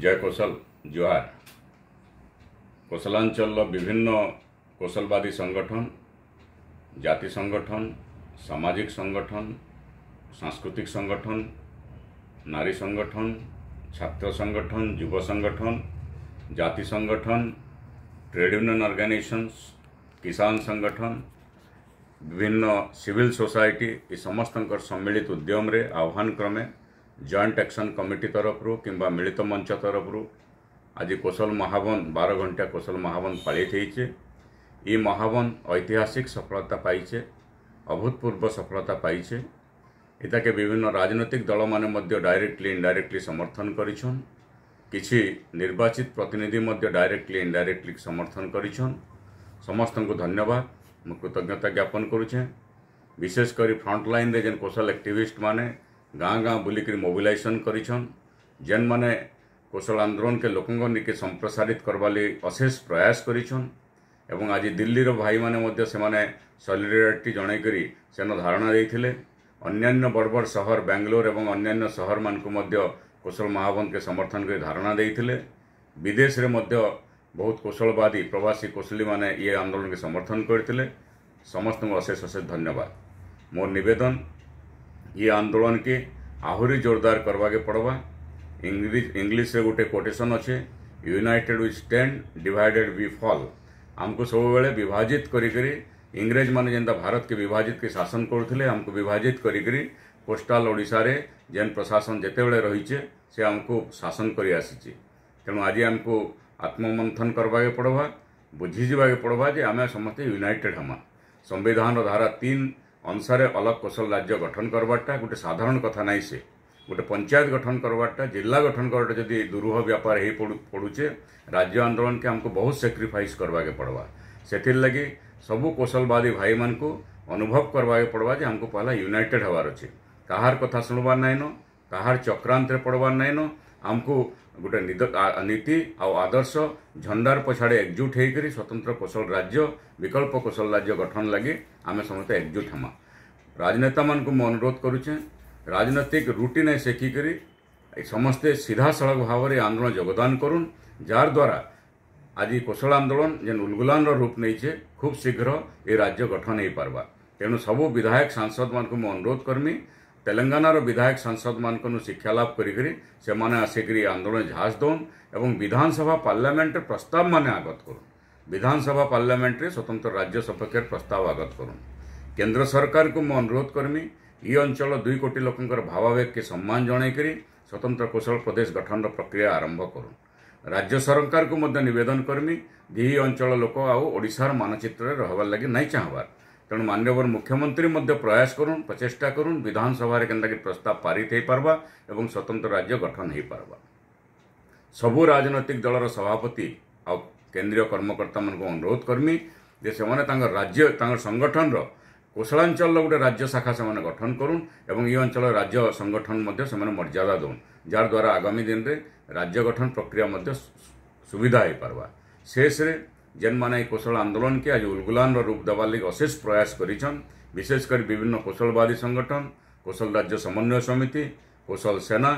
जय कौशल जुआर कौशलांचल विभिन्न कौशलवादी संगठन जाति संगठन सामाजिक संगठन सांस्कृतिक संगठन नारी संगठन छात्र संगठन युव संगठन जाति संगठन ट्रेड यूनियन ऑर्गेनाइजेशंस किसान संगठन विभिन्न सिविल सोसाइटी ये समस्त सम्मिलित उद्यम रे आह्वान क्रमे जॉइंट एक्शन कमिटी तरफ कि मिलित मंच तरफ आज कोशल महावन बार घंटा कोशल महावन पालित हो महावन ऐतिहासिक सफलता पाई अभूतपूर्व सफलता पाई इताके विभिन्न राजनैतिक दल मैंने डायरेक्टली इनडायरेक्टली समर्थन कर किसी निर्वाचित प्रतिनिधि डायरेक्टली इनडायरेक्टली समर्थन कर समस्त को धन्यवाद मु कृतज्ञता ज्ञापन करुचे विशेषकर फ्रंट लाइन जेन कोशल एक्टिविस्ट मैंने गाँ गाँ बुलिकी मोबिलइेसन कर जेन मैने कौशल आंदोलन के लोक निके संप्रसारित करवा अशेष प्रयास कर दिल्लीर भाई मैंने सलिडरीटी जनकर सेन धारणा देते अन्न्य बड़ सहर बांग्लोर और अन्न्य सहर मानकोशल महावन के समर्थन कर धारणा देते विदेश में बहुत कौशलवादी प्रवासी कौशली मैंने ये आंदोलन के समर्थन करते समस्त अशेष अशेष धन्यवाद मोर नवेदन ये आंदोलन के आहरी जोरदार करवाके पड़वा इंग्लिश इंग्लीश गोटे कोटेसन अच्छे united we stand divided we fall आमको सब वे विभाजित कर इंग्रेज मैंने जेनता भारत के विभाजित के शासन करुले आमको विभाजित करोस्टाल पोस्टाल ओडार जेन प्रशासन जिते बड़े रही से आमको शासन कर तेणु आज आमको आत्ममंथन करवाके पड़वा बुझीजे पड़वा जे आम समस्ते यूनिटेड हमा संविधान धारा तीन অংশরে অলগ কোশল রাজ্য গঠন করবারটা গোটে সাধারণ কথা নাই সে গোটে পঞ্চায়েত গঠন করবারটা জেলা গঠন করবাটা যদি দুরূহ ব্যাপার হয়ে পড়ুছে রাজ্য আন্দোলনকে আমাকে বহুত সেক্রিফাইস করবাকে পড়বা সেথির লাগি সবু কৌশলবাদী ভাই মানুষ অনুভব করবাকে পড়বা যে আমাকে পহলা ইউনাইটেড হবার অছে কাহার কথা শুণবার নাইন কাহার চক্রান্তে পড়বার নাইন आमको गोटे नीति आउ आदर्श झंडार पछाड़े एकजुट होकर स्वतंत्र कौशल राज्य विकल्प कौशल राज्य गठन लगे आम समस्त एकजुट हमा राजनेता मान को अनुरोध करुचे राजनैतिक रूटीन शेखिकी समस्ते सीधा सड़क भाव में आंदोलन योगदान करूँ जार द्वारा आज कौशल आंदोलन जेन उलगुलान रूप नहींचे खूब शीघ्र ये राज्य गठन हो पार्बा तेणु सबू विधायक सांसद मान अनुरोध करमी तेलंगानार विधायक सांसद मान शिक्षालाभ करसिकी आंदोलन झाँस दौन और विधानसभा पार्लियामेंट प्रस्ताव मान आगत कर विधानसभा पार्लियामेंट स्वतंत्र राज्य सपक्ष प्रस्ताव आगत करूँ केन्द्र सरकार को मुझ अनुरोध करमी ये अंचल दुई कोटी लोक भावावेग के सम्मान जनकर स्वतंत्र कौशल प्रदेश गठन प्रक्रिया आरंभ कर राज्य सरकार को मध्य नवेदन करमी दी अंचल लोक आउ ओार मानचित्र रहबार लगे नहीं चाहबार ন মাননীয় মুখ্যমন্ত্রী মধ্য প্রয়াস করুন প্রচেষ্টা করুন বিধানসভারে গ んだ গির প্রস্তাব পারিতেই পারবা এবং স্বতন্ত্র রাজ্য গঠন হই পারবা সব রাজনৈতিক দলৰ সভাপতি আৰু কেন্দ্রীয় কৰ্মকর্তা সকলক অনুৰোধ কৰিম যে সেমান তং রাজ্য তং সংগঠনৰ কৌশল অঞ্চল লগত রাজ্য শাখা সেমান গঠন কৰুন এবং ই অঞ্চল রাজ্য সংগঠনৰ মধ্যে সেমান মর্যাদা দও যাৰ দ্বাৰা আগামী দিনৰে রাজ্য গঠন প্ৰক্ৰিয়াৰ মধ্যে সুবিধা হয় পারবা শেষৰে जेन मैंने कौशल आंदोलन के आज उलगुलान रूप देवार लगे अशेष प्रयास कर विशेषकर विभिन्न कौशलवादी संगठन कौशल राज्य समन्वय समिति कौशल सेना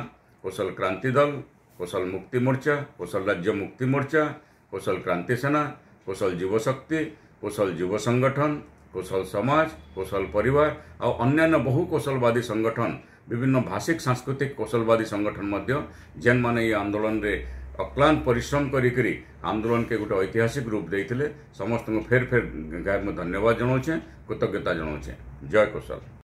कौशल क्रांति दल कौशल मुक्ति मोर्चा कौशल राज्य मुक्ति मोर्चा कौशल क्रांति सेना कौशल युवशक्ति कौशल युव संगठन कौशल समाज कौशल परिवार आनान्य बहु कौशलवादी संगठन विभिन्न भाषिक सांस्कृतिक कौशलवादी संगठन जेन मैंने ये आंदोलन में ଅକ୍ଲାନ୍ତ ପରିଶ୍ରମ କରିକିରି ଆନ୍ଦୋଳନକେ ଗୋଟେ ଐତିହାସିକ ରୂପ ଦେଇଥିଲେ ସମସ୍ତଙ୍କୁ ଫେର୍ ଫେର୍ ଗାଏ ମୁଁ ଧନ୍ୟବାଦ ଜଣାଉଛେଁ କୃତଜ୍ଞତା ଜଣାଉଛେଁ ଜୟ କୌଶଲ